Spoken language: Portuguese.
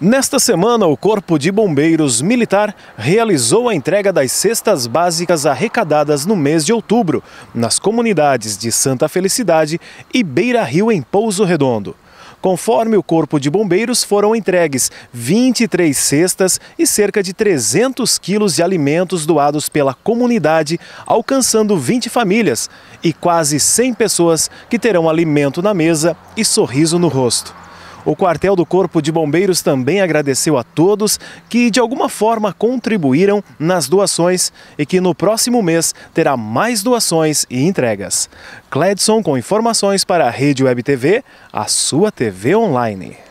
Nesta semana, o Corpo de Bombeiros Militar realizou a entrega das cestas básicas arrecadadas no mês de outubro, nas comunidades de Santa Felicidade e Beira Rio, em Pouso Redondo. Conforme o Corpo de Bombeiros, foram entregues 23 cestas e cerca de 300 quilos de alimentos doados pela comunidade, alcançando 20 famílias e quase 100 pessoas que terão alimento na mesa e sorriso no rosto. O quartel do Corpo de Bombeiros também agradeceu a todos que de alguma forma contribuíram nas doações e que no próximo mês terá mais doações e entregas. Cledson com informações para a Rede Web TV, a sua TV online.